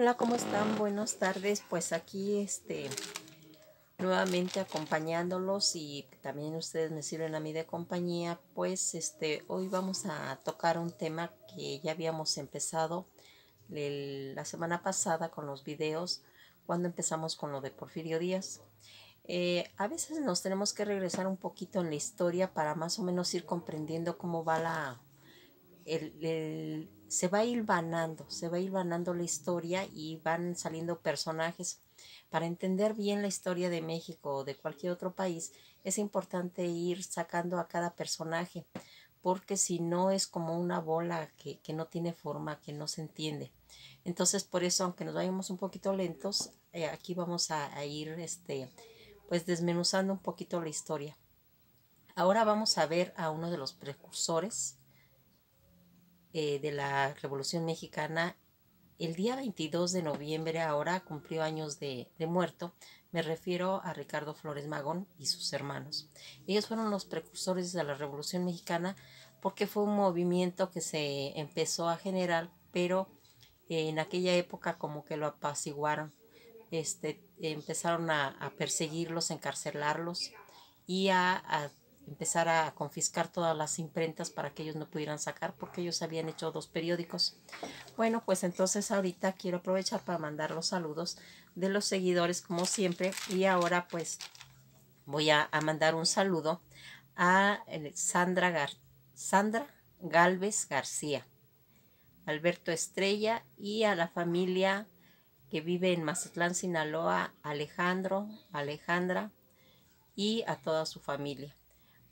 Hola, ¿cómo están? Buenas tardes. Pues aquí este nuevamente acompañándolos y también ustedes me sirven a mí de compañía, pues este hoy vamos a tocar un tema que ya habíamos empezado la semana pasada con los videos cuando empezamos con lo de Porfirio Díaz. Eh, a veces nos tenemos que regresar un poquito en la historia para más o menos ir comprendiendo cómo va la el se va a ir vanando se va a ir vanando la historia y van saliendo personajes. Para entender bien la historia de México o de cualquier otro país, es importante ir sacando a cada personaje, porque si no es como una bola que, no tiene forma, que no se entiende. Entonces, por eso, aunque nos vayamos un poquito lentos, eh, aquí vamos a, a, ir este, pues desmenuzando un poquito la historia. Ahora vamos a ver a uno de los precursores eh, de la Revolución Mexicana, el día 22 de noviembre ahora cumplió años de, muerto. Me refiero a Ricardo Flores Magón y sus hermanos. Ellos fueron los precursores de la Revolución Mexicana porque fue un movimiento que se empezó a generar, pero en aquella época como que lo apaciguaron. Este, empezaron a, a perseguirlos, encarcelarlos y a empezar a confiscar todas las imprentas para que ellos no pudieran sacar porque ellos habían hecho dos periódicos. Bueno, pues entonces ahorita quiero aprovechar para mandar los saludos de los seguidores como siempre y ahora pues voy a, mandar un saludo a eh, Sandra, Sandra Galvez García, Alberto Estrella y a la familia que vive en Mazatlán, Sinaloa, Alejandro, Alejandra y a toda su familia.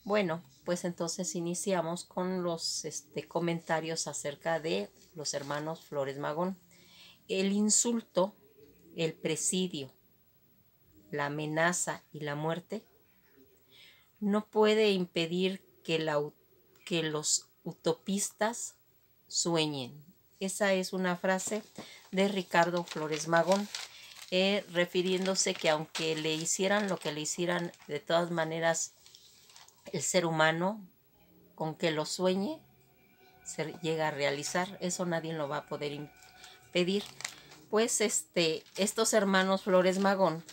Bueno, pues entonces iniciamos con los este, comentarios acerca de los hermanos Flores Magón. El insulto, el presidio, la amenaza y la muerte no puede impedir que, la, que los utopistas sueñen. Esa es una frase de Ricardo Flores Magón. Eh, refiriéndose que aunque le hicieran lo que le hicieran, de todas maneras el ser humano, con que lo sueñe, se llega a realizar. Eso nadie lo va a poder impedir. Pues este, estos hermanos Flores Magón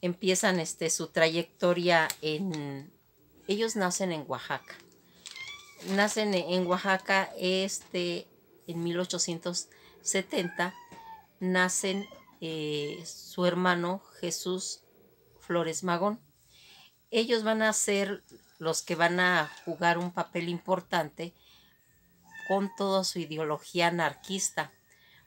empiezan este, su trayectoria en... Ellos nacen en Oaxaca. Nacen e-, en Oaxaca este, en 1870. Nacen eh, su hermano Jesús Flores Magón. Ellos van a ser los que van a jugar un papel importante con toda su ideología anarquista,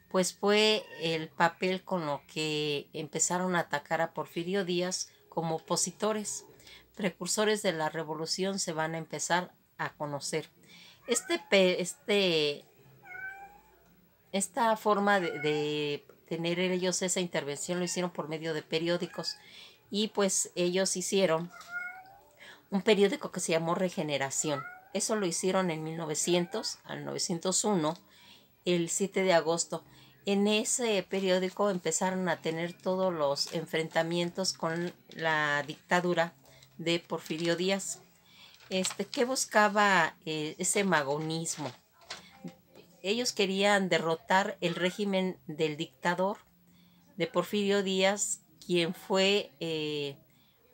pues fue el papel con lo que empezaron a atacar a Porfirio Díaz como opositores. Precursores de la revolución se van a empezar a conocer. Este, este, esta forma de, de tener ellos esa intervención lo hicieron por medio de periódicos y pues ellos hicieron un periódico que se llamó Regeneración. Eso lo hicieron en 1900 al 901, el 7 de agosto. En ese periódico empezaron a tener todos los enfrentamientos con la dictadura de Porfirio Díaz. Este, ¿Qué buscaba eh, ese magonismo? Ellos querían derrotar el régimen del dictador de Porfirio Díaz, quien fue eh,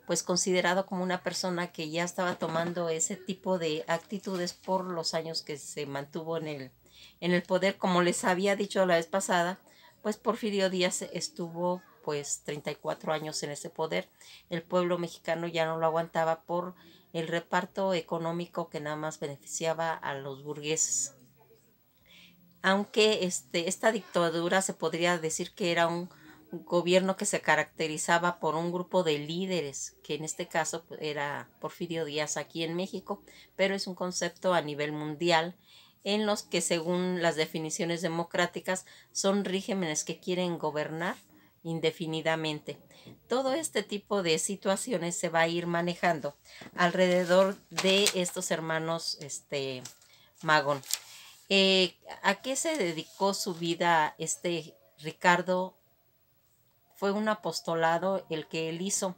pues considerado como una persona que ya estaba tomando ese tipo de actitudes por los años que se mantuvo en el, en el poder. Como les había dicho la vez pasada, pues Porfirio Díaz estuvo pues 34 años en ese poder. El pueblo mexicano ya no lo aguantaba por el reparto económico que nada más beneficiaba a los burgueses. Aunque este, esta dictadura se podría decir que era un gobierno que se caracterizaba por un grupo de líderes, que en este caso pues, era Porfirio Díaz aquí en México, pero es un concepto a nivel mundial en los que según las definiciones democráticas son regímenes que quieren gobernar indefinidamente. Todo este tipo de situaciones se va a ir manejando alrededor de estos hermanos este, Magón. Eh, ¿A qué se dedicó su vida este Ricardo fue un apostolado el que él hizo,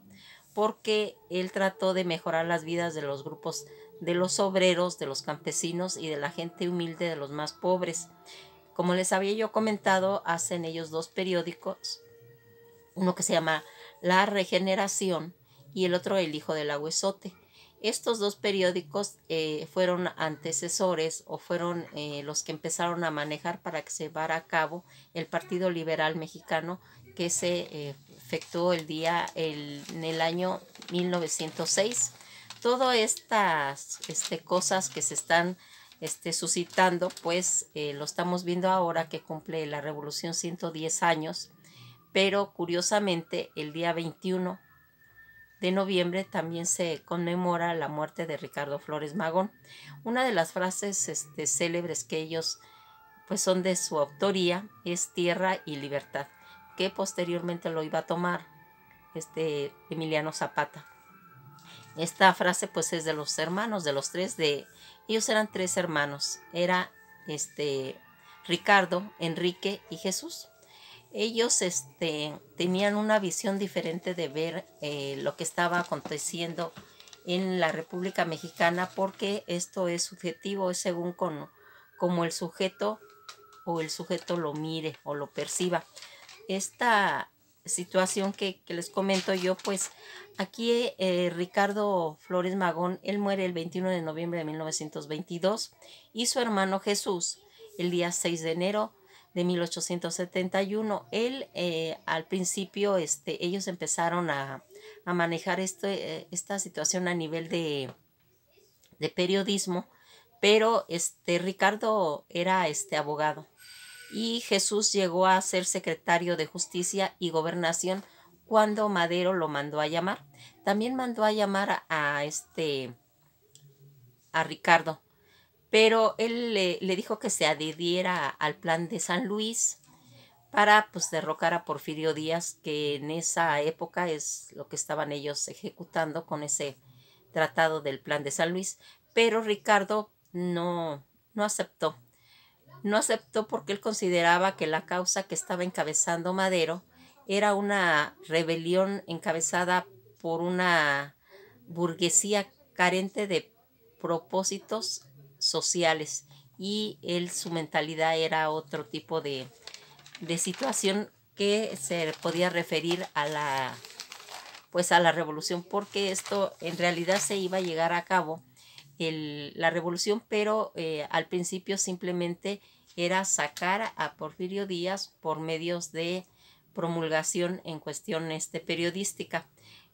porque él trató de mejorar las vidas de los grupos de los obreros, de los campesinos y de la gente humilde, de los más pobres. Como les había yo comentado, hacen ellos dos periódicos, uno que se llama La Regeneración y el otro El Hijo del Aguesote. Estos dos periódicos eh, fueron antecesores o fueron eh, los que empezaron a manejar para que se llevara a cabo el Partido Liberal Mexicano que se eh, efectuó el día en el año 1906. Todas estas este, cosas que se están este, suscitando, pues lo estamos viendo ahora que cumple la Revolución 110 años, pero curiosamente el día 21 de noviembre también se conmemora la muerte de Ricardo Flores Magón. Una de las frases este, célebres que ellos pues son de su autoría es Tierra y Libertad, que posteriormente lo iba a tomar este Emiliano Zapata. Esta frase pues es de los hermanos, de los tres de ellos eran tres hermanos, era este Ricardo, Enrique y Jesús ellos este, tenían una visión diferente de ver eh, lo que estaba aconteciendo en la República Mexicana porque esto es subjetivo, es según como el sujeto o el sujeto lo mire o lo perciba. Esta situación que, les comento yo, pues aquí eh, Ricardo Flores Magón, él muere el 21 de noviembre de 1922 y su hermano Jesús el día 6 de enero de 1871. Él eh, al principio, este, ellos empezaron a, manejar eh, esta situación a nivel de, de periodismo, pero este, Ricardo era este, abogado y Jesús llegó a ser secretario de Justicia y Gobernación cuando Madero lo mandó a llamar. También mandó a llamar a este a Ricardo pero él le, dijo que se adhiriera al plan de San Luis para pues derrocar a Porfirio Díaz, que en esa época es lo que estaban ellos ejecutando con ese tratado del plan de San Luis, pero Ricardo no, no aceptó. No aceptó porque él consideraba que la causa que estaba encabezando Madero era una rebelión encabezada por una burguesía carente de propósitos sociales y él su mentalidad era otro tipo de, situación que se podía referir a la pues a la revolución porque esto en realidad se iba a llegar a cabo el, la revolución pero eh, al principio simplemente era sacar a Porfirio Díaz por medios de promulgación en cuestión este, periodística.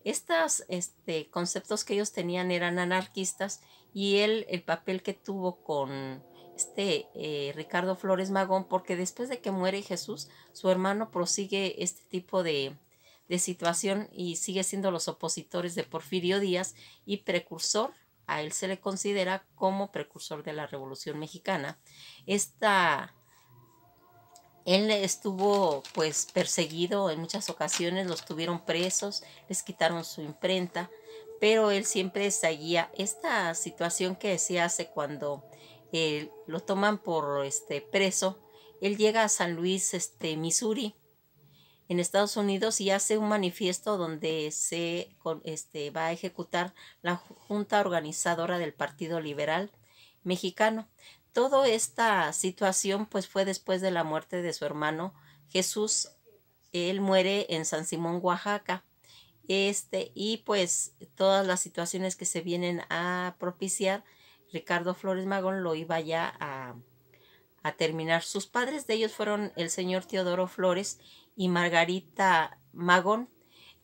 Estos este, conceptos que ellos tenían eran anarquistas y él el papel que tuvo con este eh, Ricardo Flores Magón, porque después de que muere Jesús, su hermano prosigue este tipo de, de situación y sigue siendo los opositores de Porfirio Díaz y precursor, a él se le considera como precursor de la Revolución Mexicana. Esta, él estuvo pues perseguido en muchas ocasiones, los tuvieron presos, les quitaron su imprenta, pero él siempre seguía Esta situación que se hace cuando eh, lo toman por este preso, él llega a San Luis, este, Missouri, en Estados Unidos y hace un manifiesto donde se este, va a ejecutar la junta organizadora del Partido Liberal Mexicano. Toda esta situación pues fue después de la muerte de su hermano Jesús. Él muere en San Simón, Oaxaca. Este, y pues todas las situaciones que se vienen a propiciar, Ricardo Flores Magón lo iba ya a, terminar. Sus padres de ellos fueron el señor Teodoro Flores y Margarita Magón.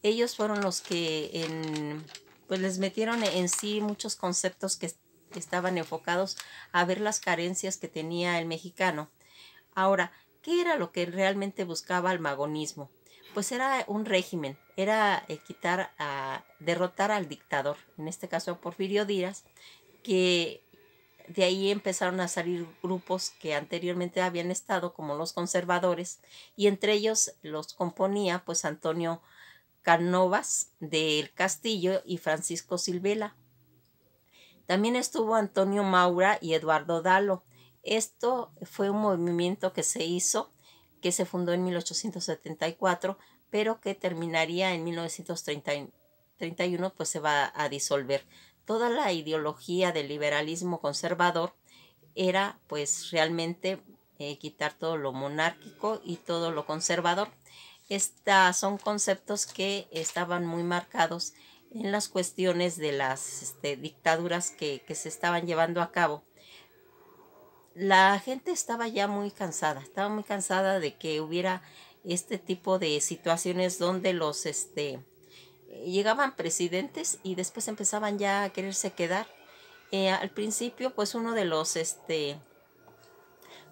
Ellos fueron los que en, pues les metieron en sí muchos conceptos que estaban enfocados a ver las carencias que tenía el mexicano. Ahora, ¿qué era lo que realmente buscaba el magonismo? Pues era un régimen, era eh, quitar a derrotar al dictador, en este caso a Porfirio Díaz, que de ahí empezaron a salir grupos que anteriormente habían estado como los conservadores y entre ellos los componía pues Antonio Carnovas del Castillo y Francisco Silvela. También estuvo Antonio Maura y Eduardo Dalo. Esto fue un movimiento que se hizo, que se fundó en 1874 pero que terminaría en 1931, pues se va a disolver. Toda la ideología del liberalismo conservador era pues realmente eh, quitar todo lo monárquico y todo lo conservador. Estos son conceptos que estaban muy marcados en las cuestiones de las este, dictaduras que, que se estaban llevando a cabo la gente estaba ya muy cansada, estaba muy cansada de que hubiera este tipo de situaciones donde los este eh, llegaban presidentes y después empezaban ya a quererse quedar. Eh, al principio, pues uno de los este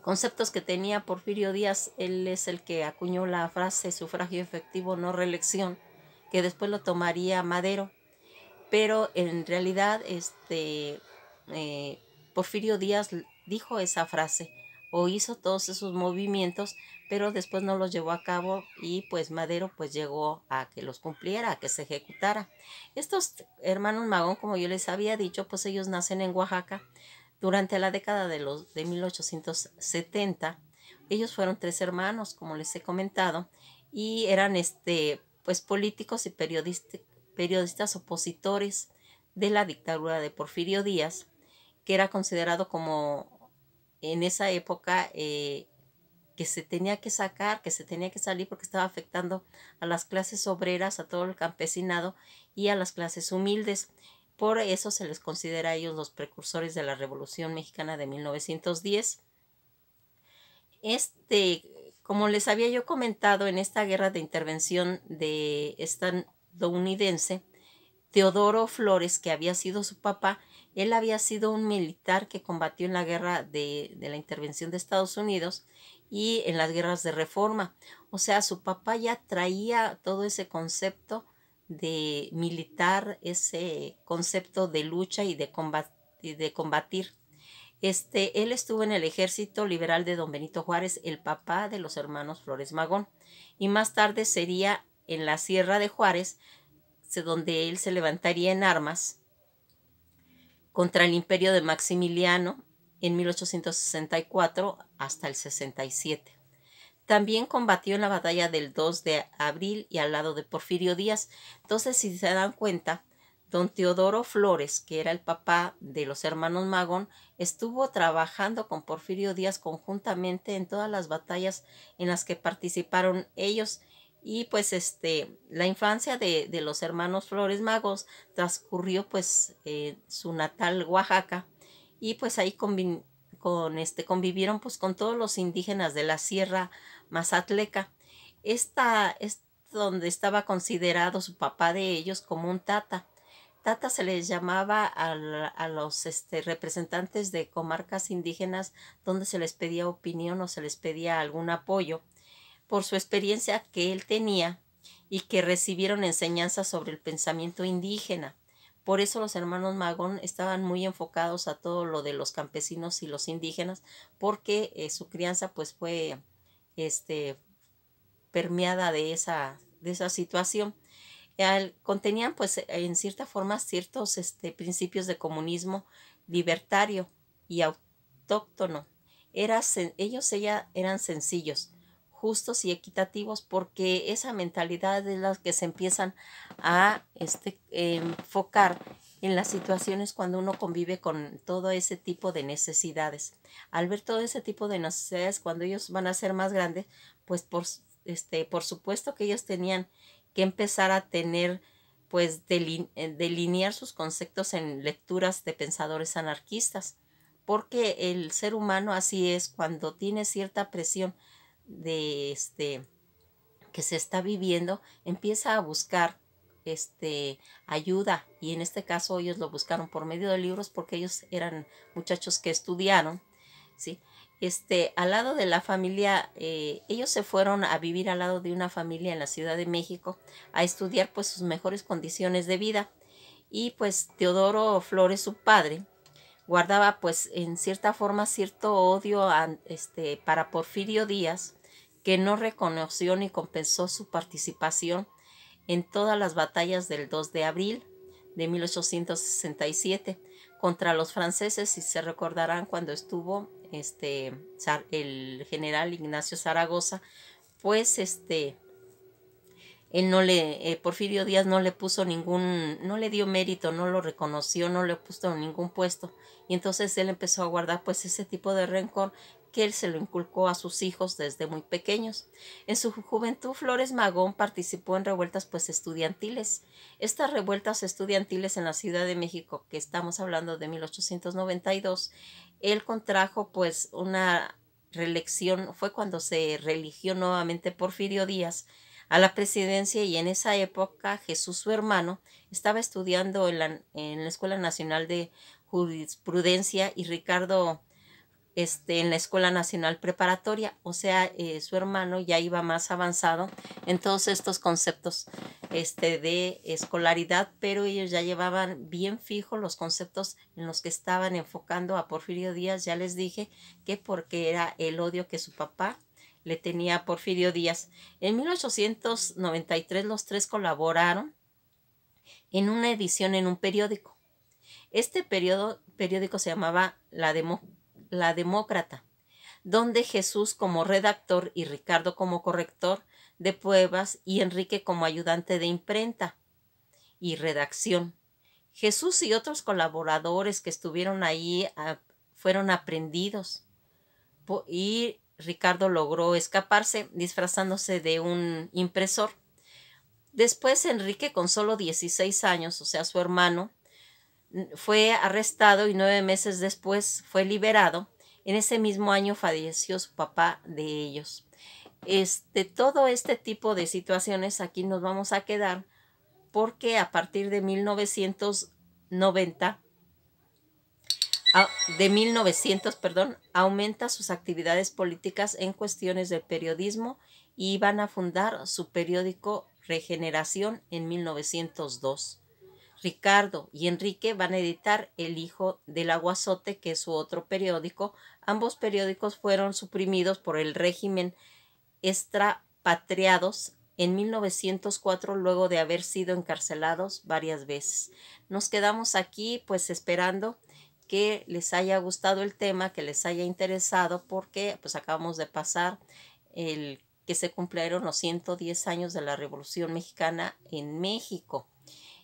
conceptos que tenía Porfirio Díaz, él es el que acuñó la frase sufragio efectivo, no reelección, que después lo tomaría Madero. Pero en realidad, este eh, Porfirio Díaz dijo esa frase o hizo todos esos movimientos pero después no los llevó a cabo y pues Madero pues llegó a que los cumpliera, a que se ejecutara. Estos hermanos Magón, como yo les había dicho, pues ellos nacen en Oaxaca durante la década de, los, de 1870. Ellos fueron tres hermanos, como les he comentado, y eran este, pues políticos y periodistas, periodistas opositores de la dictadura de Porfirio Díaz, que era considerado como en esa época eh, que se tenía que sacar, que se tenía que salir porque estaba afectando a las clases obreras, a todo el campesinado y a las clases humildes. Por eso se les considera a ellos los precursores de la Revolución Mexicana de 1910. Este, como les había yo comentado, en esta guerra de intervención de estadounidense, Teodoro Flores, que había sido su papá, él había sido un militar que combatió en la guerra de, de la intervención de Estados Unidos y en las guerras de reforma. O sea, su papá ya traía todo ese concepto de militar, ese concepto de lucha y de, de combatir. Este, él estuvo en el ejército liberal de don Benito Juárez, el papá de los hermanos Flores Magón, y más tarde sería en la Sierra de Juárez, donde él se levantaría en armas contra el imperio de Maximiliano en 1864 hasta el 67. También combatió en la batalla del 2 de abril y al lado de Porfirio Díaz. Entonces, si se dan cuenta, don Teodoro Flores, que era el papá de los hermanos Magón, estuvo trabajando con Porfirio Díaz conjuntamente en todas las batallas en las que participaron ellos. Y pues este, la infancia de, los hermanos Flores Magos transcurrió pues su natal Oaxaca y pues ahí con este, convivieron pues con todos los indígenas de la Sierra Mazatleca. Esta es donde estaba considerado su papá de ellos como un tata. Tata se les llamaba a, los este, representantes de comarcas indígenas donde se les pedía opinión o se les pedía algún apoyo por su experiencia que él tenía y que recibieron enseñanzas sobre el pensamiento indígena. Por eso los hermanos Magón estaban muy enfocados a todo lo de los campesinos y los indígenas, porque eh, su crianza pues fue este, permeada de esa, de esa situación. contenían pues en cierta forma ciertos este, principios de comunismo libertario y autóctono. ellos ella, eran sencillos, justos y equitativos porque esa mentalidad es la que se empiezan a este, enfocar en las situaciones cuando uno convive con todo ese tipo de necesidades. Al ver todo ese tipo de necesidades, cuando ellos van a ser más grandes, pues por, este, por supuesto que ellos tenían que empezar a tener, pues eh, delinear sus conceptos en lecturas de pensadores anarquistas, porque el ser humano así es, cuando tiene cierta presión de este que se está viviendo, empieza a buscar este ayuda y en este caso ellos lo buscaron por medio de libros porque ellos eran muchachos que estudiaron, ¿sí? Este, al lado de la familia, eh, ellos se fueron a vivir al lado de una familia en la Ciudad de México a estudiar pues sus mejores condiciones de vida. Y pues Teodoro Flores, su padre, guardaba pues en cierta forma cierto odio este, para Porfirio Díaz, que no reconoció ni compensó su participación en todas las batallas del 2 de abril de 1867 contra los franceses, y se recordarán cuando estuvo este, el general Ignacio Zaragoza, pues este, él no le, eh, Porfirio Díaz no le puso ningún, no le dio mérito, no lo reconoció, no le puso ningún puesto. Y entonces él empezó a guardar pues ese tipo de rencor que él se lo inculcó a sus hijos desde muy pequeños. En su juventud, Flores Magón participó en revueltas pues estudiantiles. Estas revueltas estudiantiles en la Ciudad de México, que estamos hablando de 1892, él contrajo pues una reelección, fue cuando se religió nuevamente Porfirio Díaz, a la presidencia y en esa época Jesús, su hermano, estaba estudiando en la, Escuela Nacional de Jurisprudencia y Ricardo este, en la Escuela Nacional Preparatoria, o sea, eh, su hermano ya iba más avanzado en todos estos conceptos este, de escolaridad, pero ellos ya llevaban bien fijos los conceptos en los que estaban enfocando a Porfirio Díaz, ya les dije que porque era el odio que su papá le tenía Porfirio Díaz. En 1893 los tres colaboraron en una edición en un periódico. Este periódico se llamaba La, Demo, La Demócrata, donde Jesús como redactor y Ricardo como corrector de pruebas y Enrique como ayudante de imprenta y redacción. Jesús y otros colaboradores que estuvieron ahí ah, fueron aprendidos y Ricardo logró escaparse disfrazándose de un impresor. Después Enrique, con solo 16 años, o sea, su hermano, fue arrestado y nueve meses después fue liberado. En ese mismo año falleció su papá de ellos. Este, todo este tipo de situaciones aquí nos vamos a quedar porque a partir de 1990 de 1900, perdón, aumenta sus actividades políticas en cuestiones del periodismo y van a fundar su periódico Regeneración en 1902. Ricardo y Enrique van a editar El Hijo del Aguazote, que es su otro periódico. Ambos periódicos fueron suprimidos por el régimen extrapatriados en 1904 luego de haber sido encarcelados varias veces. Nos quedamos aquí pues esperando que les haya gustado el tema, que les haya interesado, porque pues acabamos de pasar el que se cumplieron los 110 años de la Revolución Mexicana en México.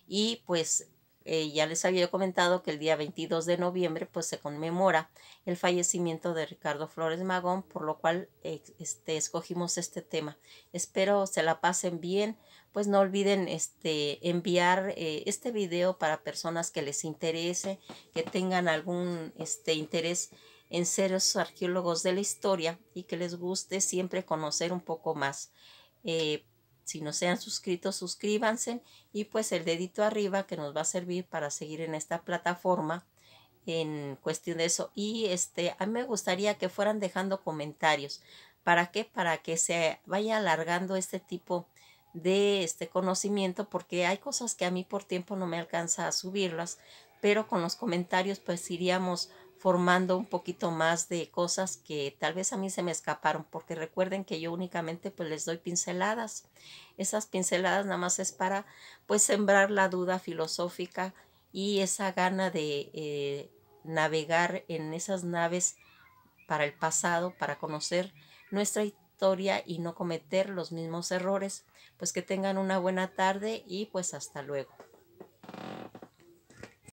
Y pues eh, ya les había comentado que el día 22 de noviembre pues se conmemora el fallecimiento de Ricardo Flores Magón, por lo cual este, escogimos este tema. Espero se la pasen bien, pues no olviden este, enviar eh, este video para personas que les interese, que tengan algún este, interés en ser esos arqueólogos de la historia y que les guste siempre conocer un poco más. Eh, si no se han suscrito, suscríbanse y pues el dedito arriba que nos va a servir para seguir en esta plataforma en cuestión de eso. Y este, a mí me gustaría que fueran dejando comentarios. ¿Para qué? Para que se vaya alargando este tipo de este conocimiento porque hay cosas que a mí por tiempo no me alcanza a subirlas, pero con los comentarios pues iríamos formando un poquito más de cosas que tal vez a mí se me escaparon, porque recuerden que yo únicamente pues les doy pinceladas. Esas pinceladas nada más es para pues sembrar la duda filosófica y esa gana de eh, navegar en esas naves para el pasado, para conocer nuestra historia y no cometer los mismos errores. Pues que tengan una buena tarde y pues hasta luego.